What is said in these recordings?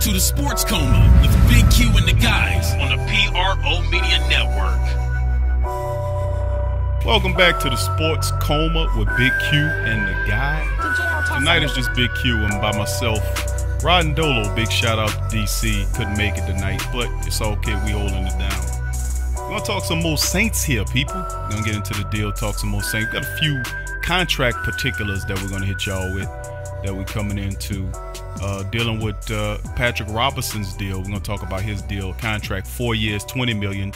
to the Sports Coma with Big Q and the guys on the PRO Media Network. Welcome back to the Sports Coma with Big Q and the guys. Tonight is just Big Q and by myself. Rod and Dolo, big shout out to DC. Couldn't make it tonight, but it's okay. We holding it down. We're gonna talk some more Saints here, people. We're gonna get into the deal, talk some more Saints. We've got a few contract particulars that we're gonna hit y'all with that we're coming into uh, dealing with uh, Patrick Robinson's deal. We're going to talk about his deal contract, four years, twenty million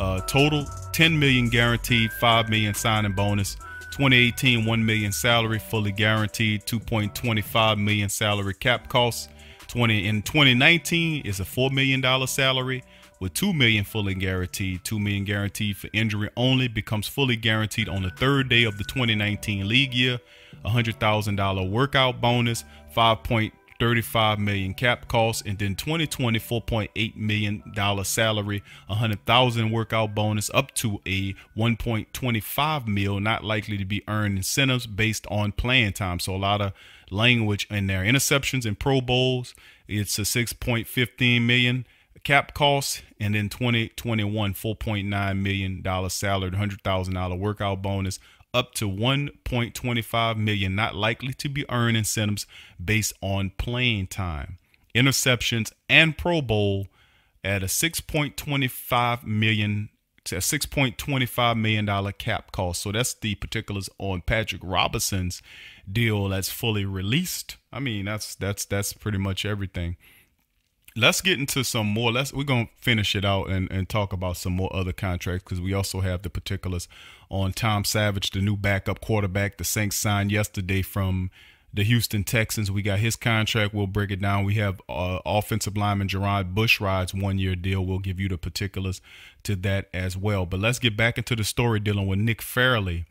uh, total, ten million guaranteed, five million signing bonus. 2018, one million salary, fully guaranteed, 2.25 million salary cap costs. 20 in 2019 is a four million dollar salary with two million fully guaranteed, two million guaranteed for injury only becomes fully guaranteed on the third day of the 2019 league year. $100,000 workout bonus, 5.35 million cap cost, and then 2020 $4.8 million salary, 100,000 workout bonus up to a 1.25 mil, not likely to be earned incentives based on playing time. So a lot of language in there. Interceptions and Pro Bowls, it's a 6.15 million cap costs and then 2021 $4.9 million salary $100000 workout bonus up to 1.25 million not likely to be earned incentives based on playing time, interceptions, and Pro Bowl at a 6.25 million to a 6.25 million dollar cap cost. So that's the particulars on Patrick Robinson's deal that's fully released. I mean, that's that's that's pretty much everything let's get into some more. Let's we're gonna finish it out and, and talk about some more other contracts because we also have the particulars on Tom Savage, the new backup quarterback the Saints signed yesterday from the Houston Texans. We got his contract. We'll break it down. We have uh, offensive lineman Gerard rides one year deal. We'll give you the particulars to that as well. But let's get back into the story dealing with Nick Fairley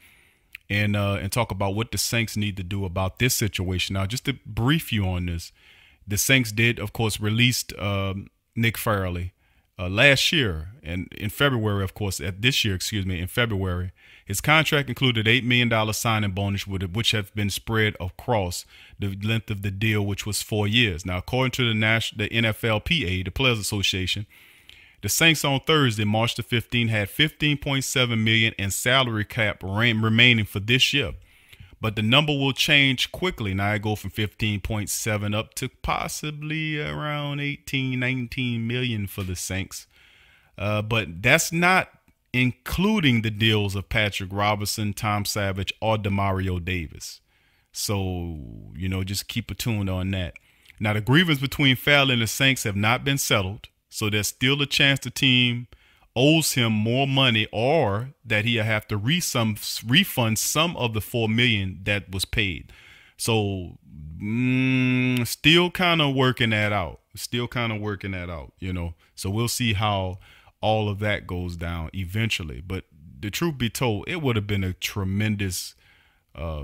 and uh, and talk about what the Saints need to do about this situation. Now, just to brief you on this, the Saints did, of course, released um, Nick Farley uh, last year, and in February, of course, at this year, excuse me, in February, his contract included eight million dollar signing bonus, which have been spread across the length of the deal, which was four years. Now, according to the national, the NFLPA, the Players Association, the Saints on Thursday, March the 15th, had 15.7 million in salary cap remaining for this year but the number will change quickly. Now I go from 15.7 up to possibly around 18, 19 million for the Saints. Uh, but that's not including the deals of Patrick Robinson, Tom Savage, or Demario Davis. So, you know, just keep tune on that. Now, the grievance between Fowler and the Saints have not been settled. So there's still a chance the team owes him more money or that he'll have to re some, refund some of the four million that was paid. So mm, still kind of working that out. Still kind of working that out, you know. So we'll see how all of that goes down eventually. But the truth be told, it would have been a tremendous uh,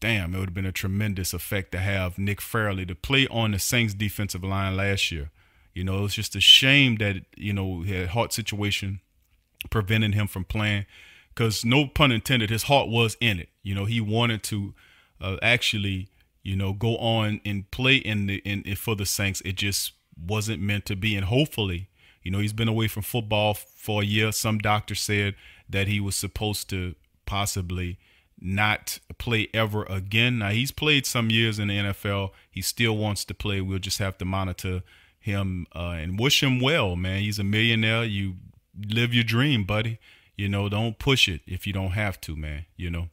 damn, it would have been a tremendous effect to have Nick Fairley to play on the Saints defensive line last year you know, it's just a shame that you know his heart situation prevented him from playing. Because no pun intended, his heart was in it. You know, he wanted to uh, actually, you know, go on and play in the in, in for the Saints. It just wasn't meant to be, and hopefully, you know, he's been away from football for a year. Some doctor said that he was supposed to possibly not play ever again. Now he's played some years in the NFL. He still wants to play. We'll just have to monitor him uh, and wish him well, man. He's a millionaire. You live your dream, buddy. You know, don't push it if you don't have to, man. You know.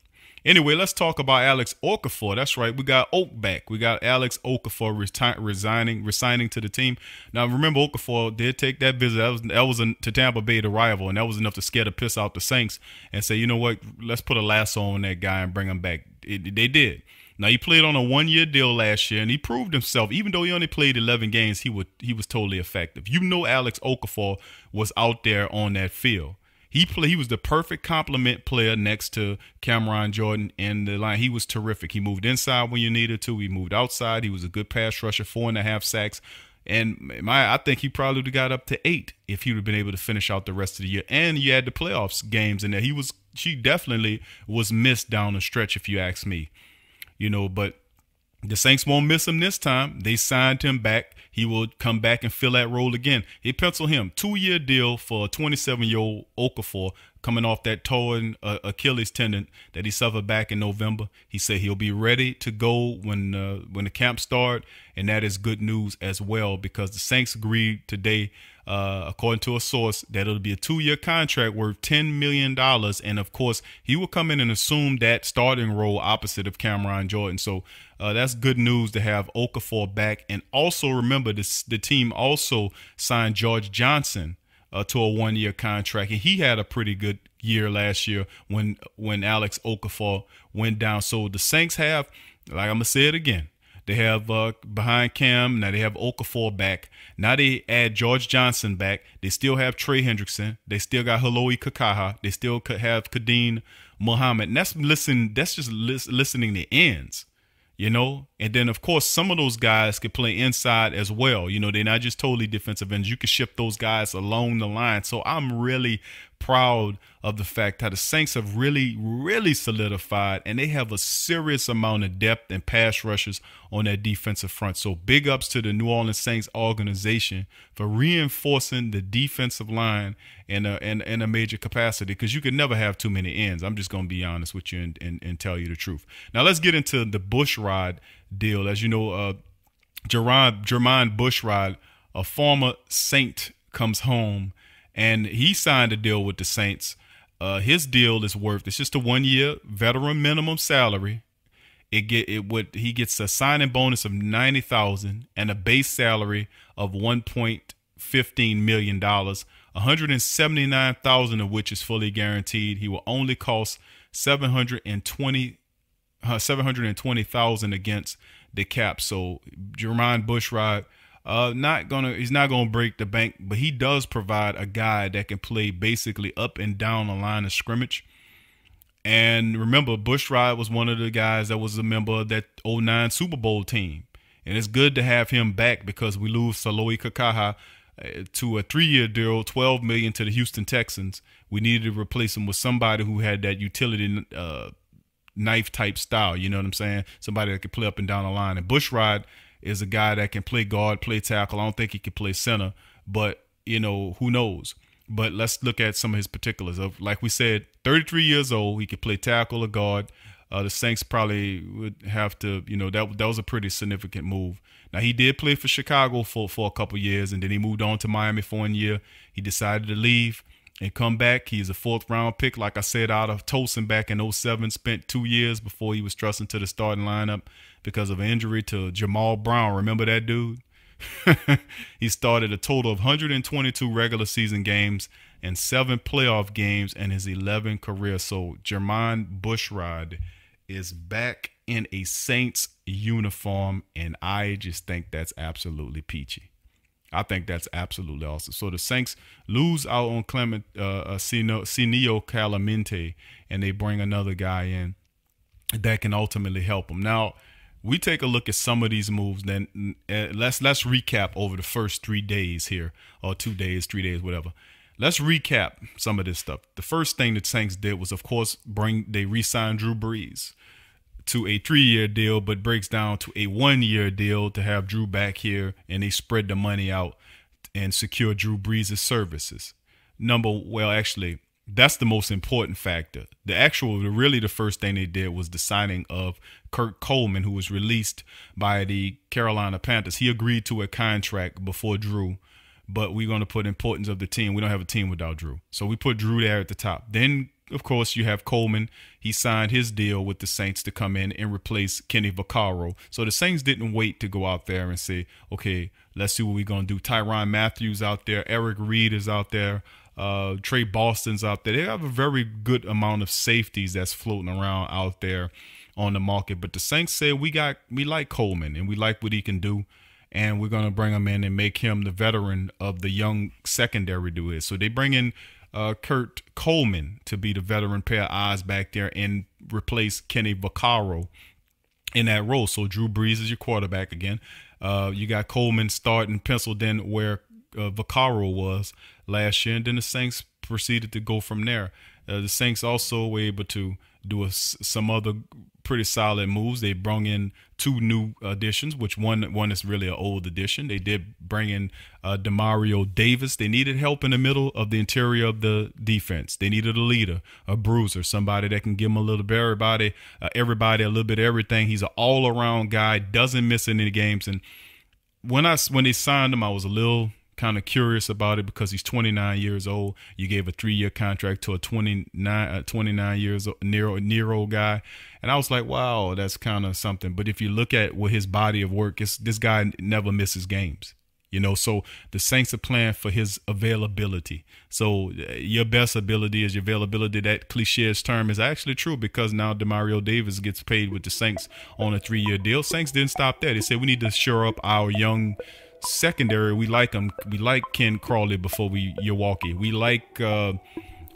Anyway, let's talk about Alex Okafor. That's right. We got Oak back. We got Alex Okafor reti- resigning, resigning to the team. Now, remember, Okafor did take that visit. That was, that was a, to Tampa Bay, to rival, and that was enough to scare the piss out the Saints and say, you know what, let's put a lasso on that guy and bring him back. It, they did. Now he played on a one-year deal last year, and he proved himself. Even though he only played 11 games, he would he was totally effective. You know, Alex Okafor was out there on that field. He play, he was the perfect complement player next to Cameron Jordan in the line. He was terrific. He moved inside when you needed to. He moved outside. He was a good pass rusher. Four and a half sacks. And my, I think he probably would have got up to eight if he would have been able to finish out the rest of the year. And you had the playoffs games in there. He was, she definitely was missed down the stretch, if you ask me you know, but the Saints won't miss him this time. They signed him back. He will come back and fill that role again. They pencil him two-year deal for a 27-year-old Okafor coming off that torn uh, Achilles tendon that he suffered back in November. He said he'll be ready to go when uh, when the camp start, and that is good news as well because the Saints agreed today uh, according to a source, that it'll be a two year contract worth $10 million. And of course, he will come in and assume that starting role opposite of Cameron Jordan. So uh, that's good news to have Okafor back. And also remember, this, the team also signed George Johnson. Uh, to a one-year contract, and he had a pretty good year last year when when Alex Okafor went down. So the Saints have, like I'm gonna say it again, they have uh, behind Cam. Now they have Okafor back. Now they add George Johnson back. They still have Trey Hendrickson. They still got Haloi Kakaha. They still could have Kadeen Muhammad. And that's listen. That's just listening to ends. You know, and then, of course, some of those guys can play inside as well. You know, they're not just totally defensive ends. You can shift those guys along the line. So I'm really proud of the fact how the Saints have really, really solidified, and they have a serious amount of depth and pass rushers on that defensive front. So big ups to the New Orleans Saints organization for reinforcing the defensive line in a in, in a major capacity because you can never have too many ends. I'm just going to be honest with you and, and, and tell you the truth. Now let's get into the Bush Rod deal. As you know, uh, Jermaine Jermon Bushrod, a former Saint, comes home and he signed a deal with the Saints. Uh, his deal is worth it's just a one year veteran minimum salary. It get it would he gets a signing bonus of ninety thousand and a base salary of one point fifteen million dollars. One hundred and seventy nine thousand of which is fully guaranteed. He will only cost seven hundred and twenty uh, 720,000 against the cap. So Jermaine Bushrod uh, not gonna he's not gonna break the bank, but he does provide a guy that can play basically up and down the line of scrimmage. And remember, Bushrod was one of the guys that was a member of that 09 Super Bowl team. And it's good to have him back because we lose Saloi Kakaha uh, to a three-year deal, 12 million to the Houston Texans. We needed to replace him with somebody who had that utility uh, knife type style. You know what I'm saying? Somebody that can play up and down the line. And Bushrod is a guy that can play guard, play tackle. I don't think he can play center, but you know who knows. But let's look at some of his particulars. Of like we said, 33 years old, he could play tackle or guard. Uh, the Saints probably would have to, you know, that that was a pretty significant move. Now he did play for Chicago for for a couple years, and then he moved on to Miami for one year. He decided to leave and come back. He is a fourth round pick, like I said, out of Tolson back in 07. Spent two years before he was trusted to the starting lineup because of an injury to Jamal Brown. Remember that dude? he started a total of 122 regular season games and seven playoff games in his 11 career. So Jermaine Bushrod is back in a Saints uniform, and I just think that's absolutely peachy. I think that's absolutely awesome. So the Saints lose out on Clement uh, Cineo uh, Calamente, and they bring another guy in that can ultimately help them. Now we take a look at some of these moves. Then eh, let's let's recap over the first three days here, or two days, three days, whatever. Let's recap some of this stuff. The first thing the Saints did was, of course, bring they re-signed Drew Brees to a three year deal, but breaks down to a one year deal to have Drew back here and they spread the money out and secure Drew Brees' services. Number, well, actually, that's the most important factor. The actual, really, the first thing they did was the signing of Kirk Coleman, who was released by the Carolina Panthers. He agreed to a contract before Drew, but we're going to put importance of the team. We don't have a team without Drew, so we put Drew there at the top. Then of course, you have Coleman. He signed his deal with the Saints to come in and replace Kenny Vaccaro. So the Saints didn't wait to go out there and say, okay, let's see what we're going to do. Tyron Matthews out there, Eric Reed is out there, uh, Trey Boston's out there. They have a very good amount of safeties that's floating around out there on the market. But the Saints said, we got, we like Coleman and we like what he can do and we're going to bring him in and make him the veteran of the young secondary duo. So they bring in uh, Kurt Coleman to be the veteran pair of eyes back there and replace Kenny Vaccaro in that role. So Drew Brees is your quarterback again. Uh, you got Coleman starting penciled in where uh, Vaccaro was last year, and then the Saints proceeded to go from there. Uh, the Saints also were able to do a, some other pretty solid moves. They brought in two new additions, which one one is really an old addition. They did bring in uh, Demario Davis. They needed help in the middle of the interior of the defense. They needed a leader, a bruiser, somebody that can give them a little bit everybody, uh, everybody a little bit of everything. He's an all around guy, doesn't miss any games. And when I when they signed him, I was a little kind of curious about it because he's 29 years old. You gave a three-year contract to a 29, a uh, 29 years near near old guy, and I was like, wow, that's kind of something. But if you look at what his body of work is, this guy never misses games. You know, so the Saints are playing for his availability. So uh, your best ability is your availability. That cliches term is actually true because now Demario Davis gets paid with the Saints on a three-year deal. Saints didn't stop there. They said we need to shore up our young secondary, we like them. We like Ken Crawley before we Milwaukee. We like uh,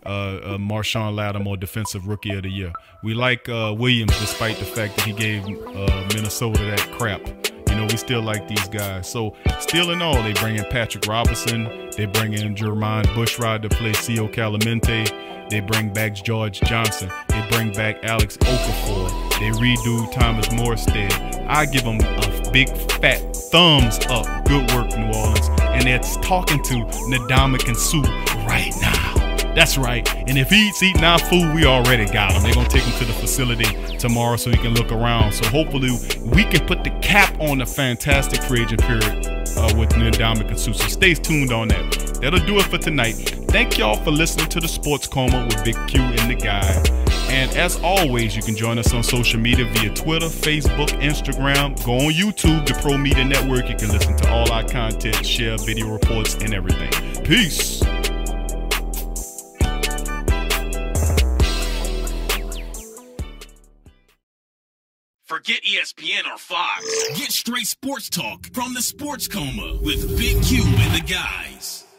uh, uh, Marshawn Lattimore, defensive rookie of the year. We like uh, Williams, despite the fact that he gave uh, Minnesota that crap. You know, we still like these guys. So, still in all, they bring in Patrick Robinson. They bring in Jermaine Bushrod to play Ceo Calamente. They bring back George Johnson. They bring back Alex Okafor. They redo Thomas Morstead. I give them a big fat thumbs up. Good work, New Orleans. And it's talking to Nadama and Sue right now. That's right. And if he's eating our food, we already got him. They're gonna take him to the facility tomorrow so he can look around. So hopefully we can put the cap on the fantastic free agent period uh, with Ndamukong So Stay tuned on that. That'll do it for tonight. Thank y'all for listening to the Sports Coma with Big Q and the Guy. And as always, you can join us on social media via Twitter, Facebook, Instagram. Go on YouTube, the Pro Media Network. You can listen to all our content, share video reports, and everything. Peace. Forget ESPN or Fox. Get straight sports talk from the Sports Coma with Big Q and the guys.